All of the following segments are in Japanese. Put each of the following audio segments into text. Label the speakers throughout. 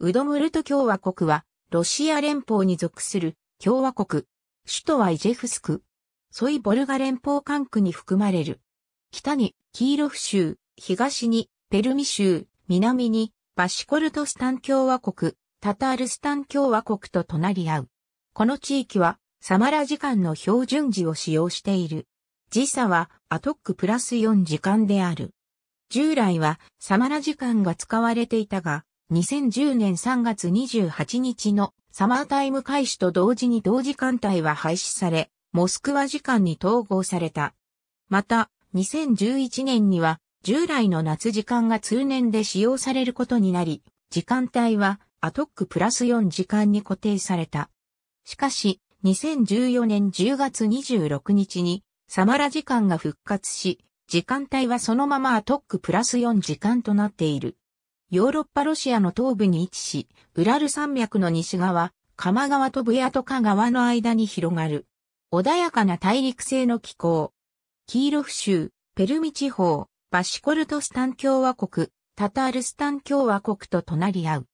Speaker 1: ウドムルト共和国は、ロシア連邦に属する共和国。首都はイジェフスク。ソイボルガ連邦管区に含まれる。北にキーロフ州、東にペルミ州、南にバシコルトスタン共和国、タタールスタン共和国と隣り合う。この地域はサマラ時間の標準時を使用している。時差はアトックプラス4時間である。従来はサマラ時間が使われていたが、2010年3月28日のサマータイム開始と同時に同時間帯は廃止され、モスクワ時間に統合された。また、2011年には従来の夏時間が通年で使用されることになり、時間帯はアトックプラス4時間に固定された。しかし、2014年10月26日にサマラ時間が復活し、時間帯はそのままアトックプラス4時間となっている。ヨーロッパロシアの東部に位置し、ウラル山脈の西側、鎌川とブヤトカ川の間に広がる。穏やかな大陸性の気候。キーロフ州、ペルミ地方、バシコルトスタン共和国、タタールスタン共和国と隣り合う。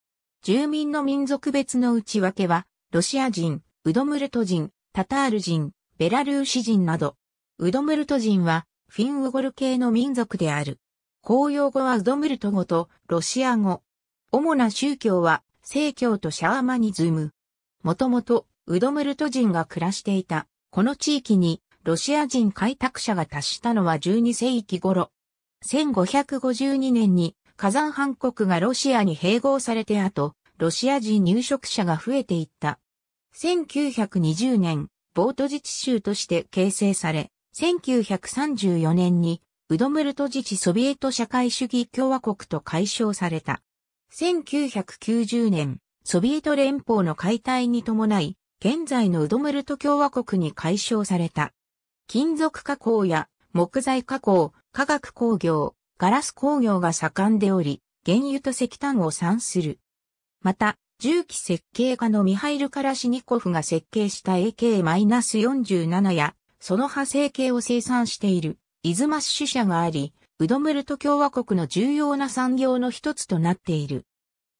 Speaker 1: 住民の民族別の内訳は、ロシア人、ウドムルト人、タタール人、ベラルーシ人など。ウドムルト人は、フィンウゴル系の民族である。公用語はウドムルト語とロシア語。主な宗教は、正教とシャーマニズム。もともと、ウドムルト人が暮らしていた、この地域に、ロシア人開拓者が達したのは12世紀頃。1552年に、火山藩国がロシアに併合されて後、ロシア人入植者が増えていった。1920年、ボート自治州として形成され、1934年にウドムルト自治ソビエト社会主義共和国と解消された。1990年、ソビエト連邦の解体に伴い、現在のウドムルト共和国に解消された。金属加工や木材加工、化学工業、ガラス工業が盛んでおり、原油と石炭を産する。また、重機設計家のミハイル・カラシニコフが設計した AK-47 や、その派生系を生産している。イズマッシュ社があり、ウドムルト共和国の重要な産業の一つとなっている。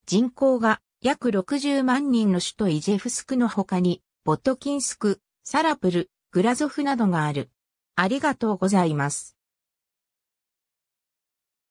Speaker 1: 人口が約60万人の首都イジェフスクの他に、ボットキンスク、サラプル、グラゾフなどがある。ありがとうございます。